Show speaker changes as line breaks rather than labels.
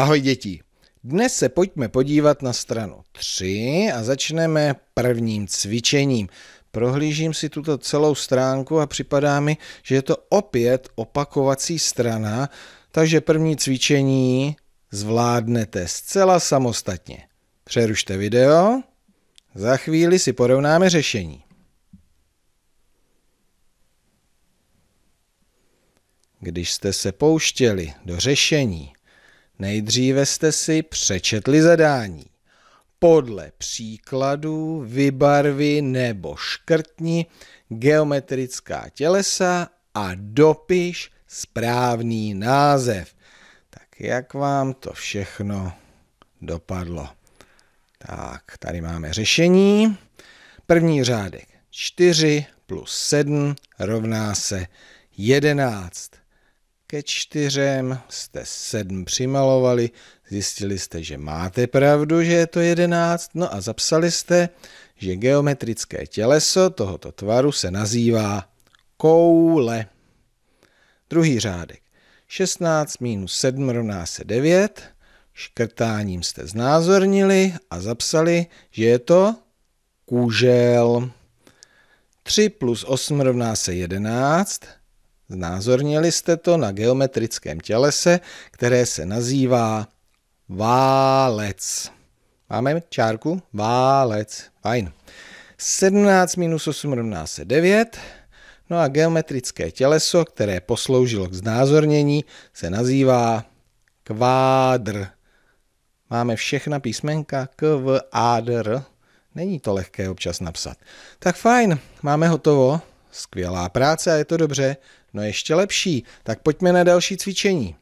Ahoj děti! Dnes se pojďme podívat na stranu 3 a začneme prvním cvičením. Prohlížím si tuto celou stránku a připadá mi, že je to opět opakovací strana, takže první cvičení zvládnete zcela samostatně. Přerušte video, za chvíli si porovnáme řešení. Když jste se pouštěli do řešení, Nejdříve jste si přečetli zadání. Podle příkladů vybarvi nebo škrtni geometrická tělesa a dopiš správný název. Tak jak vám to všechno dopadlo? Tak, tady máme řešení. První řádek 4 plus 7 rovná se 11. Ke čtyřem jste sedm přimalovali, zjistili jste, že máte pravdu, že je to jedenáct, no a zapsali jste, že geometrické těleso tohoto tvaru se nazývá koule. Druhý řádek. 16 minus 7 rovná se 9. Škrtáním jste znázornili a zapsali, že je to kůžel. 3 plus 8 rovná se 11. Znázornili jste to na geometrickém tělese, které se nazývá válec. Máme čárku? Válec. Fajn. 17 minus 8 rovná se 9. No a geometrické těleso, které posloužilo k znázornění, se nazývá kvádr. Máme všechna písmenka k, v, a, d, r. Není to lehké občas napsat. Tak fajn, máme hotovo. Skvělá práce a je to dobře. No ještě lepší, tak pojďme na další cvičení.